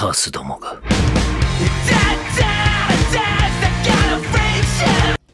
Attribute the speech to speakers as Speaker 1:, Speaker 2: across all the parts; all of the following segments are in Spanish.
Speaker 1: カースどもが。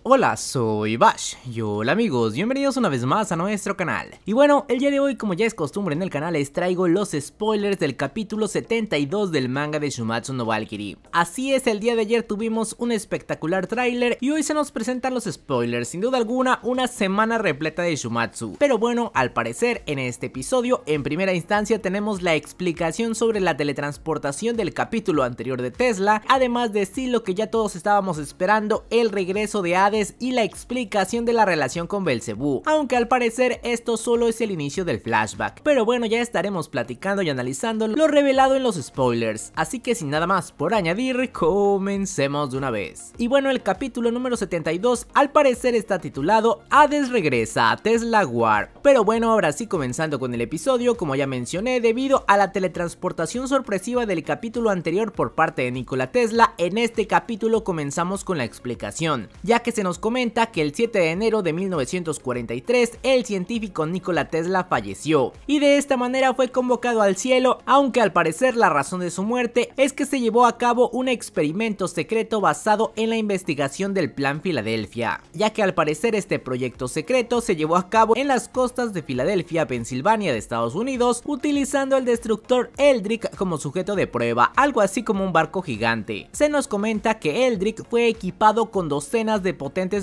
Speaker 1: Hola, soy Bash y hola amigos, bienvenidos una vez más a nuestro canal. Y bueno, el día de hoy como ya es costumbre en el canal les traigo los spoilers del capítulo 72 del manga de Shumatsu no Valkyrie. Así es, el día de ayer tuvimos un espectacular tráiler y hoy se nos presentan los spoilers, sin duda alguna una semana repleta de Shumatsu. Pero bueno, al parecer en este episodio en primera instancia tenemos la explicación sobre la teletransportación del capítulo anterior de Tesla, además de decir lo que ya todos estábamos esperando, el regreso de Ade y la explicación de la relación con Belcebú, aunque al parecer esto solo es el inicio del flashback. Pero bueno, ya estaremos platicando y analizando lo revelado en los spoilers, así que sin nada más por añadir, comencemos de una vez. Y bueno, el capítulo número 72 al parecer está titulado Hades regresa a Tesla War. Pero bueno, ahora sí comenzando con el episodio, como ya mencioné, debido a la teletransportación sorpresiva del capítulo anterior por parte de Nikola Tesla, en este capítulo comenzamos con la explicación, ya que se nos comenta que el 7 de enero de 1943 el científico Nikola Tesla falleció y de esta manera fue convocado al cielo, aunque al parecer la razón de su muerte es que se llevó a cabo un experimento secreto basado en la investigación del Plan Filadelfia, ya que al parecer este proyecto secreto se llevó a cabo en las costas de Filadelfia, Pensilvania de Estados Unidos, utilizando el destructor Eldrick como sujeto de prueba, algo así como un barco gigante. Se nos comenta que Eldrick fue equipado con docenas de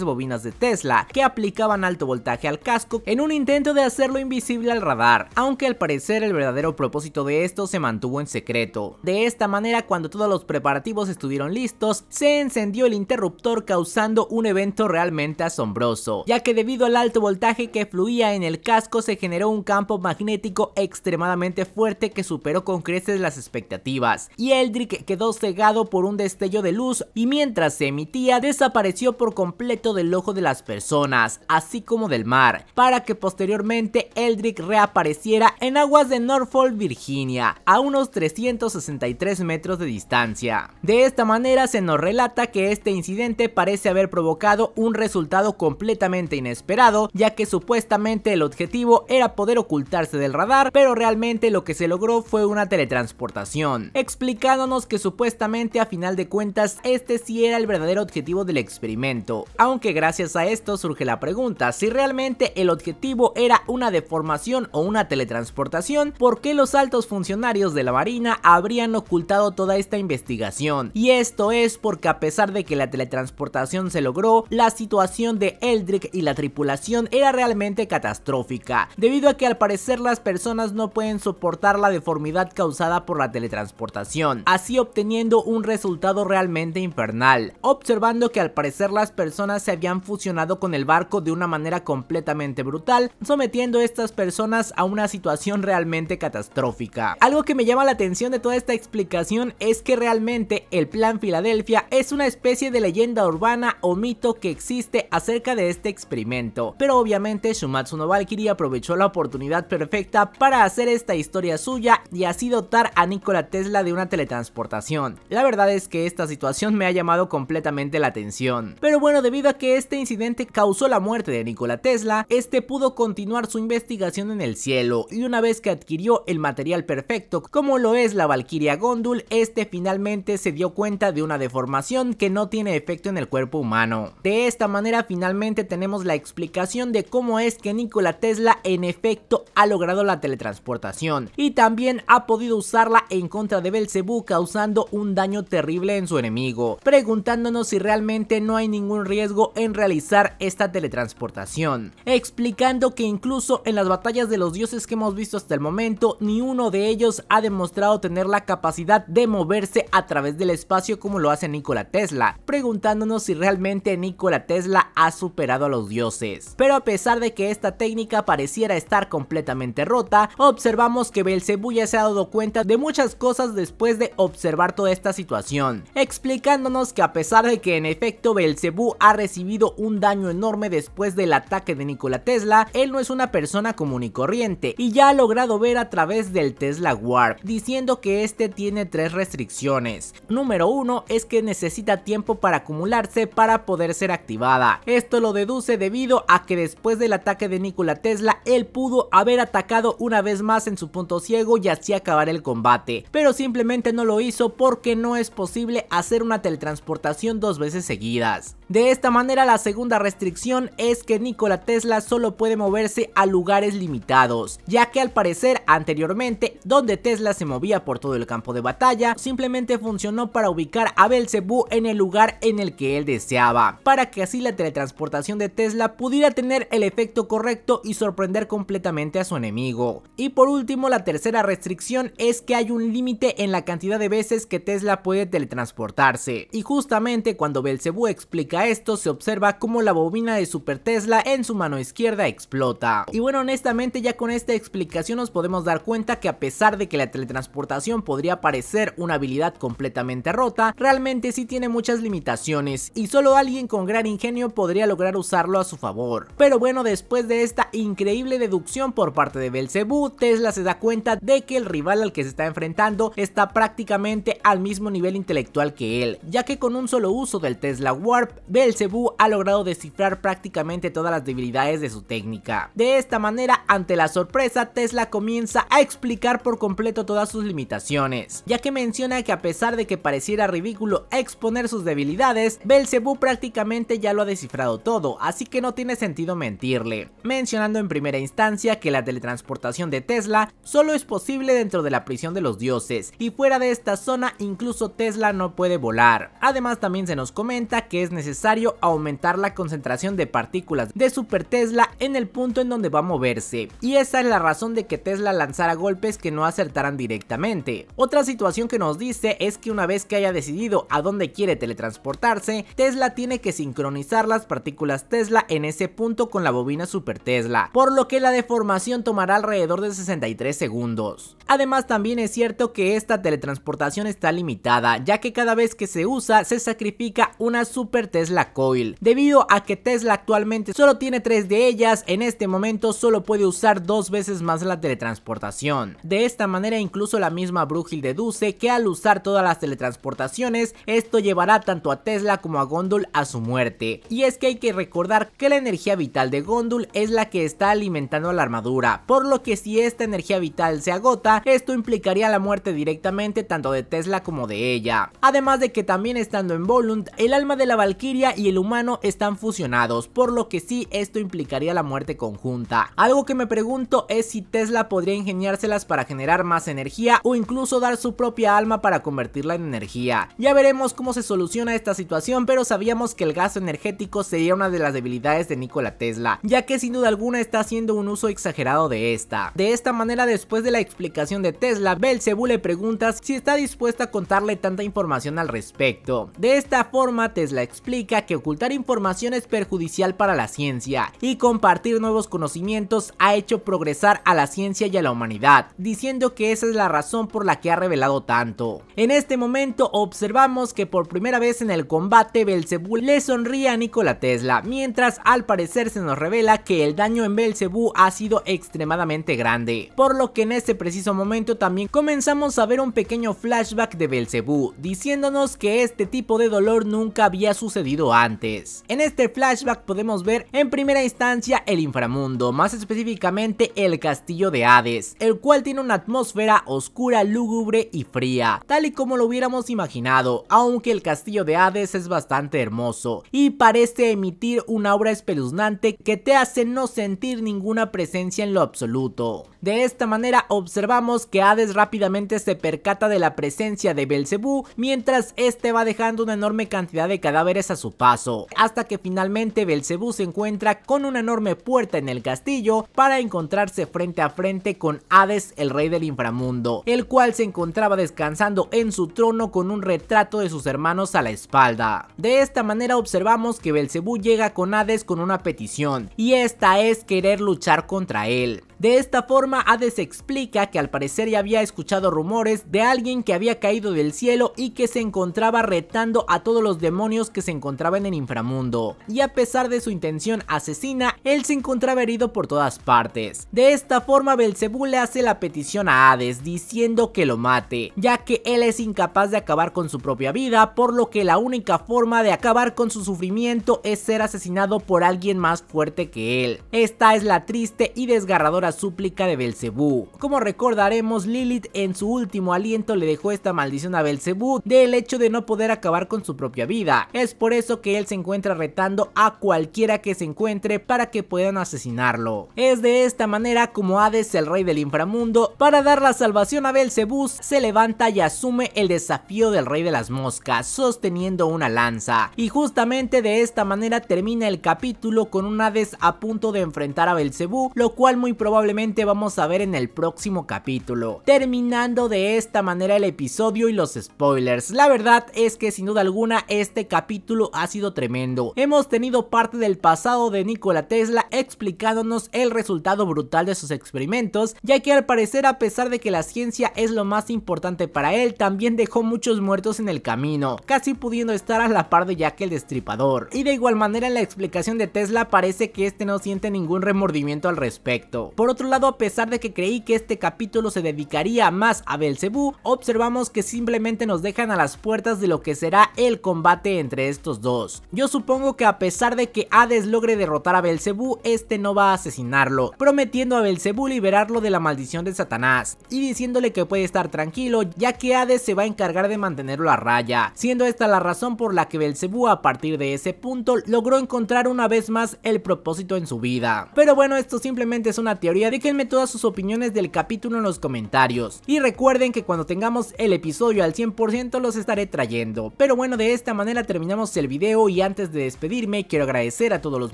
Speaker 1: bobinas de Tesla que aplicaban alto voltaje al casco en un intento de hacerlo invisible al radar, aunque al parecer el verdadero propósito de esto se mantuvo en secreto. De esta manera cuando todos los preparativos estuvieron listos, se encendió el interruptor causando un evento realmente asombroso, ya que debido al alto voltaje que fluía en el casco se generó un campo magnético extremadamente fuerte que superó con creces las expectativas, y Eldrick quedó cegado por un destello de luz y mientras se emitía desapareció por completo del ojo de las personas, así como del mar, para que posteriormente Eldrick reapareciera en aguas de Norfolk, Virginia, a unos 363 metros de distancia. De esta manera se nos relata que este incidente parece haber provocado un resultado completamente inesperado, ya que supuestamente el objetivo era poder ocultarse del radar, pero realmente lo que se logró fue una teletransportación, explicándonos que supuestamente a final de cuentas este sí era el verdadero objetivo del experimento, aunque gracias a esto surge la pregunta, si realmente el objetivo era una deformación o una teletransportación, ¿por qué los altos funcionarios de la Marina habrían ocultado toda esta investigación? Y esto es porque a pesar de que la teletransportación se logró, la situación de Eldrick y la tripulación era realmente catastrófica, debido a que al parecer las personas no pueden soportar la deformidad causada por la teletransportación, así obteniendo un resultado realmente infernal, observando que al parecer las personas se habían fusionado con el barco de una manera completamente brutal, sometiendo a estas personas a una situación realmente catastrófica. Algo que me llama la atención de toda esta explicación es que realmente el Plan Filadelfia es una especie de leyenda urbana o mito que existe acerca de este experimento, pero obviamente Shumatsu no Valkyrie aprovechó la oportunidad perfecta para hacer esta historia suya y así dotar a Nikola Tesla de una teletransportación. La verdad es que esta situación me ha llamado completamente la atención. Pero bueno, debido a que este incidente causó la muerte de Nikola Tesla, este pudo continuar su investigación en el cielo y una vez que adquirió el material perfecto como lo es la Valkyria Gondul, este finalmente se dio cuenta de una deformación que no tiene efecto en el cuerpo humano. De esta manera finalmente tenemos la explicación de cómo es que Nikola Tesla en efecto ha logrado la teletransportación y también ha podido usarla en contra de Belcebú causando un daño terrible en su enemigo, preguntándonos si realmente no hay ningún riesgo en realizar esta teletransportación, explicando que incluso en las batallas de los dioses que hemos visto hasta el momento, ni uno de ellos ha demostrado tener la capacidad de moverse a través del espacio como lo hace Nikola Tesla, preguntándonos si realmente Nikola Tesla ha superado a los dioses. Pero a pesar de que esta técnica pareciera estar completamente rota, observamos que Belcebú ya se ha dado cuenta de muchas cosas después de observar toda esta situación, explicándonos que a pesar de que en efecto Belcebú ha recibido un daño enorme después del ataque de Nikola Tesla, él no es una persona común y corriente y ya ha logrado ver a través del Tesla Warp, diciendo que este tiene tres restricciones. Número uno es que necesita tiempo para acumularse para poder ser activada. Esto lo deduce debido a que después del ataque de Nikola Tesla, él pudo haber atacado una vez más en su punto ciego y así acabar el combate, pero simplemente no lo hizo porque no es posible hacer una teletransportación dos veces seguidas. De esta manera la segunda restricción es que Nikola Tesla solo puede moverse a lugares limitados, ya que al parecer anteriormente donde Tesla se movía por todo el campo de batalla simplemente funcionó para ubicar a Belzebú en el lugar en el que él deseaba, para que así la teletransportación de Tesla pudiera tener el efecto correcto y sorprender completamente a su enemigo. Y por último la tercera restricción es que hay un límite en la cantidad de veces que Tesla puede teletransportarse, y justamente cuando Belcebú explica esto se observa como la bobina de Super Tesla en su mano izquierda explota. Y bueno, honestamente ya con esta explicación nos podemos dar cuenta que a pesar de que la teletransportación podría parecer una habilidad completamente rota, realmente sí tiene muchas limitaciones y solo alguien con gran ingenio podría lograr usarlo a su favor. Pero bueno, después de esta increíble deducción por parte de Belzebú Tesla se da cuenta de que el rival al que se está enfrentando está prácticamente al mismo nivel intelectual que él, ya que con un solo uso del Tesla Warp Belcebú ha logrado descifrar prácticamente todas las debilidades de su técnica. De esta manera, ante la sorpresa, Tesla comienza a explicar por completo todas sus limitaciones, ya que menciona que a pesar de que pareciera ridículo exponer sus debilidades, Belcebú prácticamente ya lo ha descifrado todo, así que no tiene sentido mentirle, mencionando en primera instancia que la teletransportación de Tesla solo es posible dentro de la prisión de los dioses, y fuera de esta zona incluso Tesla no puede volar. Además también se nos comenta que es necesario necesario aumentar la concentración de partículas de Super Tesla en el punto en donde va a moverse, y esa es la razón de que Tesla lanzara golpes que no acertaran directamente. Otra situación que nos dice es que una vez que haya decidido a dónde quiere teletransportarse, Tesla tiene que sincronizar las partículas Tesla en ese punto con la bobina Super Tesla, por lo que la deformación tomará alrededor de 63 segundos. Además también es cierto que esta teletransportación está limitada, ya que cada vez que se usa se sacrifica una Super Tesla la Coil. Debido a que Tesla actualmente solo tiene tres de ellas, en este momento solo puede usar dos veces más la teletransportación. De esta manera incluso la misma Brugil deduce que al usar todas las teletransportaciones, esto llevará tanto a Tesla como a Gondul a su muerte. Y es que hay que recordar que la energía vital de Gondul es la que está alimentando la armadura, por lo que si esta energía vital se agota, esto implicaría la muerte directamente tanto de Tesla como de ella. Además de que también estando en Volunt, el alma de la Valkyrie y el humano están fusionados, por lo que sí esto implicaría la muerte conjunta. Algo que me pregunto es si Tesla podría ingeniárselas para generar más energía o incluso dar su propia alma para convertirla en energía. Ya veremos cómo se soluciona esta situación, pero sabíamos que el gasto energético sería una de las debilidades de Nikola Tesla, ya que sin duda alguna está haciendo un uso exagerado de esta. De esta manera, después de la explicación de Tesla, Belzebú le pregunta si está dispuesta a contarle tanta información al respecto. De esta forma, Tesla explica que ocultar información es perjudicial para la ciencia y compartir nuevos conocimientos ha hecho progresar a la ciencia y a la humanidad, diciendo que esa es la razón por la que ha revelado tanto. En este momento observamos que por primera vez en el combate Belzebú le sonríe a Nikola Tesla, mientras al parecer se nos revela que el daño en Belzebú ha sido extremadamente grande, por lo que en este preciso momento también comenzamos a ver un pequeño flashback de Belcebú, diciéndonos que este tipo de dolor nunca había sucedido antes. En este flashback podemos ver en primera instancia el inframundo, más específicamente el castillo de Hades, el cual tiene una atmósfera oscura, lúgubre y fría, tal y como lo hubiéramos imaginado, aunque el castillo de Hades es bastante hermoso y parece emitir una aura espeluznante que te hace no sentir ninguna presencia en lo absoluto. De esta manera observamos que Hades rápidamente se percata de la presencia de Belcebú mientras este va dejando una enorme cantidad de cadáveres a su su paso, hasta que finalmente Belcebú se encuentra con una enorme puerta en el castillo para encontrarse frente a frente con Hades, el rey del inframundo, el cual se encontraba descansando en su trono con un retrato de sus hermanos a la espalda. De esta manera observamos que Belcebú llega con Hades con una petición, y esta es querer luchar contra él. De esta forma, Hades explica que al parecer ya había escuchado rumores de alguien que había caído del cielo y que se encontraba retando a todos los demonios que se encontraban entraba en el inframundo, y a pesar de su intención asesina, él se encontraba herido por todas partes. De esta forma Belcebú le hace la petición a Hades diciendo que lo mate, ya que él es incapaz de acabar con su propia vida, por lo que la única forma de acabar con su sufrimiento es ser asesinado por alguien más fuerte que él. Esta es la triste y desgarradora súplica de Belcebú. Como recordaremos, Lilith en su último aliento le dejó esta maldición a Belcebú del hecho de no poder acabar con su propia vida. Es por eso que él se encuentra retando a cualquiera que se encuentre para que puedan asesinarlo. Es de esta manera como Hades, el rey del inframundo, para dar la salvación a Belzebus, se levanta y asume el desafío del rey de las moscas, sosteniendo una lanza. Y justamente de esta manera termina el capítulo con un Hades a punto de enfrentar a Belzebú, lo cual muy probablemente vamos a ver en el próximo capítulo. Terminando de esta manera el episodio y los spoilers. La verdad es que sin duda alguna este capítulo ha sido tremendo. Hemos tenido parte del pasado de Nikola Tesla explicándonos el resultado brutal de sus experimentos, ya que al parecer a pesar de que la ciencia es lo más importante para él, también dejó muchos muertos en el camino, casi pudiendo estar a la par de Jack el Destripador. Y de igual manera en la explicación de Tesla parece que este no siente ningún remordimiento al respecto. Por otro lado, a pesar de que creí que este capítulo se dedicaría más a Belcebú, observamos que simplemente nos dejan a las puertas de lo que será el combate entre estos dos. Yo supongo que a pesar de que Hades logre derrotar a Belcebú, este no va a asesinarlo, prometiendo a Belcebú liberarlo de la maldición de Satanás y diciéndole que puede estar tranquilo ya que Hades se va a encargar de mantenerlo a raya, siendo esta la razón por la que Belcebú a partir de ese punto logró encontrar una vez más el propósito en su vida. Pero bueno, esto simplemente es una teoría, déjenme todas sus opiniones del capítulo en los comentarios y recuerden que cuando tengamos el episodio al 100% los estaré trayendo. Pero bueno, de esta manera terminamos el el video y antes de despedirme quiero agradecer a todos los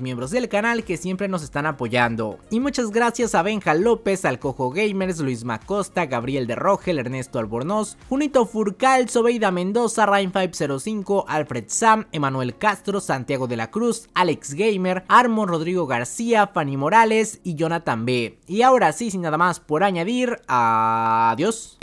Speaker 1: miembros del canal que siempre nos están apoyando. Y muchas gracias a Benja López, Alcojo Gamers, Luis Macosta, Gabriel de Rogel, Ernesto Albornoz, Junito Furcal, Sobeida Mendoza, Rain505, Alfred Sam, Emanuel Castro, Santiago de la Cruz, Alex Gamer, Armon Rodrigo García, Fanny Morales y Jonathan B. Y ahora sí, sin nada más por añadir, adiós.